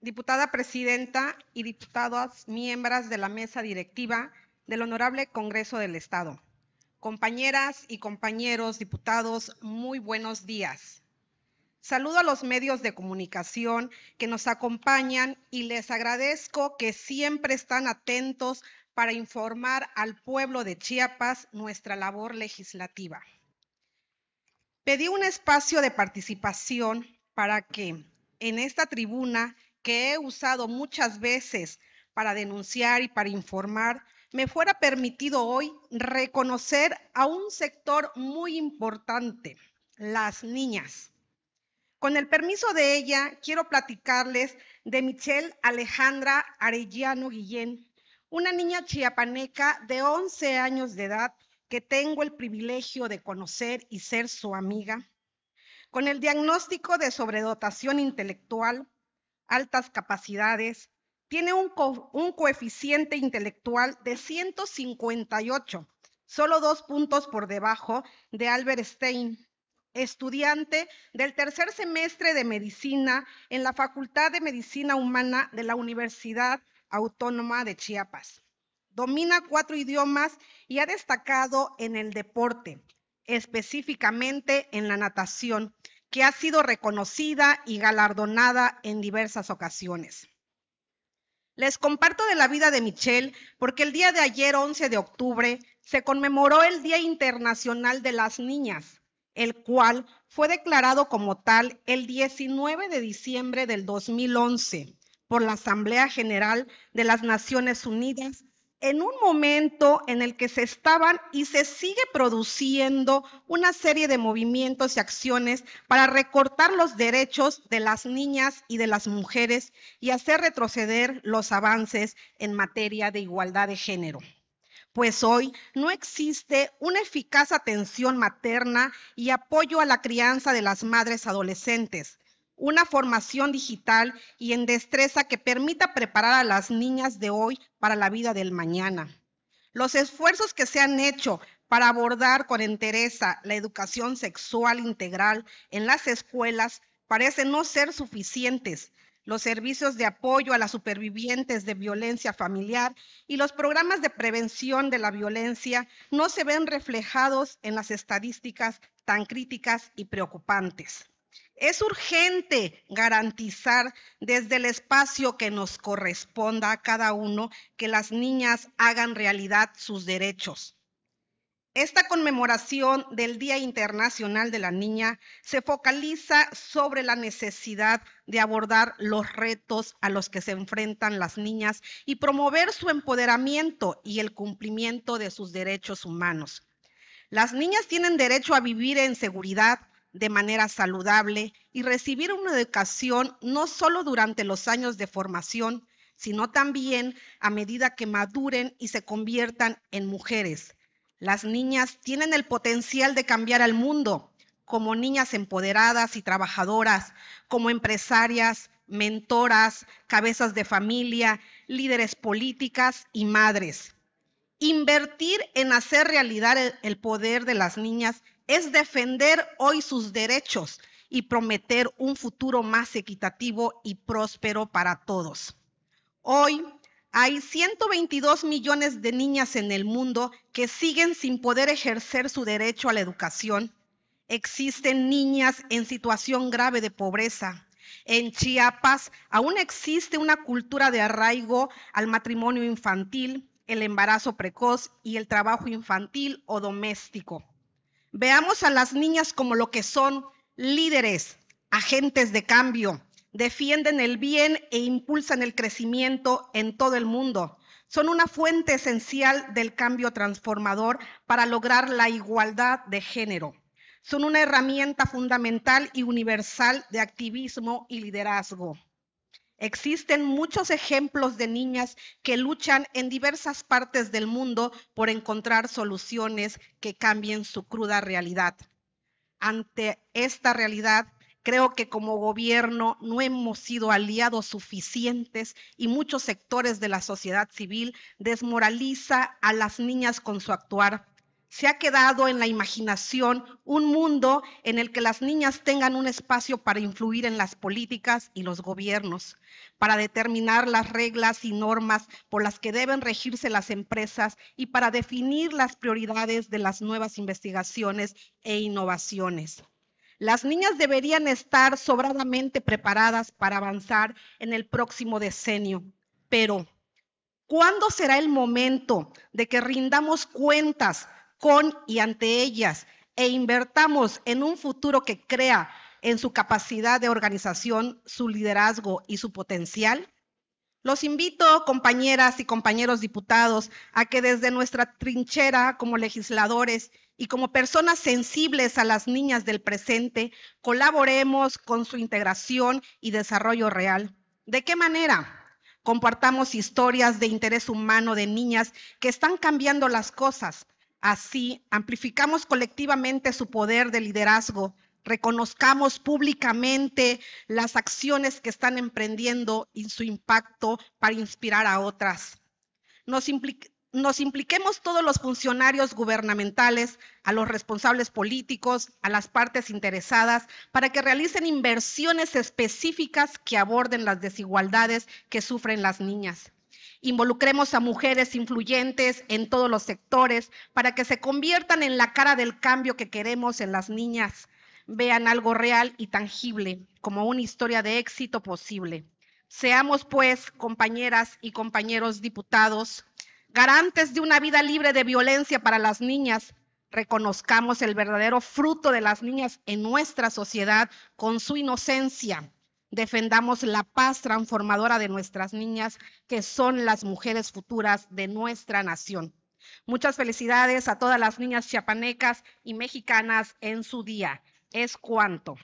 diputada presidenta y diputadas miembros de la mesa directiva del Honorable Congreso del Estado. Compañeras y compañeros diputados, muy buenos días. Saludo a los medios de comunicación que nos acompañan y les agradezco que siempre están atentos para informar al pueblo de Chiapas nuestra labor legislativa. Pedí un espacio de participación para que en esta tribuna que he usado muchas veces para denunciar y para informar, me fuera permitido hoy reconocer a un sector muy importante, las niñas. Con el permiso de ella, quiero platicarles de Michelle Alejandra Arellano Guillén, una niña chiapaneca de 11 años de edad que tengo el privilegio de conocer y ser su amiga. Con el diagnóstico de sobredotación intelectual, altas capacidades, tiene un, coeficiente intelectual de 158, solo dos puntos por debajo de Albert Stein, estudiante del tercer semestre de medicina en la Facultad de Medicina Humana de la Universidad Autónoma de Chiapas. Domina cuatro idiomas y ha destacado en el deporte, específicamente en la natación, que ha sido reconocida y galardonada en diversas ocasiones. Les comparto de la vida de Michelle porque el día de ayer, 11 de octubre, se conmemoró el Día Internacional de las Niñas, el cual fue declarado como tal el 19 de diciembre del 2011 por la Asamblea General de las Naciones Unidas en un momento en el que se estaban y se sigue produciendo una serie de movimientos y acciones para recortar los derechos de las niñas y de las mujeres y hacer retroceder los avances en materia de igualdad de género. Pues hoy no existe una eficaz atención materna y apoyo a la crianza de las madres adolescentes una formación digital y en destreza que permita preparar a las niñas de hoy para la vida del mañana. Los esfuerzos que se han hecho para abordar con entereza la educación sexual integral en las escuelas parecen no ser suficientes. Los servicios de apoyo a las supervivientes de violencia familiar y los programas de prevención de la violencia no se ven reflejados en las estadísticas tan críticas y preocupantes. Es urgente garantizar desde el espacio que nos corresponda a cada uno que las niñas hagan realidad sus derechos. Esta conmemoración del Día Internacional de la Niña se focaliza sobre la necesidad de abordar los retos a los que se enfrentan las niñas y promover su empoderamiento y el cumplimiento de sus derechos humanos. Las niñas tienen derecho a vivir en seguridad, de manera saludable y recibir una educación no solo durante los años de formación, sino también a medida que maduren y se conviertan en mujeres. Las niñas tienen el potencial de cambiar al mundo como niñas empoderadas y trabajadoras, como empresarias, mentoras, cabezas de familia, líderes políticas y madres. Invertir en hacer realidad el, poder de las niñas es defender hoy sus derechos y prometer un futuro más equitativo y próspero para todos. Hoy hay 122 millones de niñas en el mundo que siguen sin poder ejercer su derecho a la educación. Existen niñas en situación grave de pobreza. En Chiapas aún existe una cultura de arraigo al matrimonio infantil, el embarazo precoz y el trabajo infantil o doméstico. Veamos a las niñas como lo que son líderes, agentes de cambio, defienden el bien e impulsan el crecimiento en todo el mundo. Son una fuente esencial del cambio transformador para lograr la igualdad de género. Son una herramienta fundamental y universal de activismo y liderazgo. Existen muchos ejemplos de niñas que luchan en diversas partes del mundo por encontrar soluciones que cambien su cruda realidad. Ante esta realidad, creo que como gobierno no hemos sido aliados suficientes y muchos sectores de la sociedad civil desmoraliza a las niñas con su actuar se ha quedado en la imaginación un mundo en el que las niñas tengan un espacio para influir en las políticas y los gobiernos, para determinar las reglas y normas por las que deben regirse las empresas y para definir las prioridades de las nuevas investigaciones e innovaciones. Las niñas deberían estar sobradamente preparadas para avanzar en el próximo decenio, pero ¿cuándo será el momento de que rindamos cuentas con y ante ellas e invertamos en un futuro que crea en su capacidad de organización, su liderazgo y su potencial? Los invito, compañeras y compañeros diputados, a que desde nuestra trinchera como legisladores y como personas sensibles a las niñas del presente, colaboremos con su integración y desarrollo real. ¿De qué manera? Compartamos historias de interés humano de niñas que están cambiando las cosas, Así amplificamos colectivamente su poder de liderazgo, reconozcamos públicamente las acciones que están emprendiendo y su impacto para inspirar a otras. Nos, impliquemos todos los funcionarios gubernamentales, a los responsables políticos, a las partes interesadas, para que realicen inversiones específicas que aborden las desigualdades que sufren las niñas. Involucremos a mujeres influyentes en todos los sectores para que se conviertan en la cara del cambio que queremos en las niñas. Vean algo real y tangible, como una historia de éxito posible. Seamos, pues, compañeras y compañeros diputados, garantes de una vida libre de violencia para las niñas. Reconozcamos el verdadero fruto de las niñas en nuestra sociedad con su inocencia Defendamos la paz transformadora de nuestras niñas, que son las mujeres futuras de nuestra nación. Muchas felicidades a todas las niñas chiapanecas y mexicanas en su día. Es cuanto.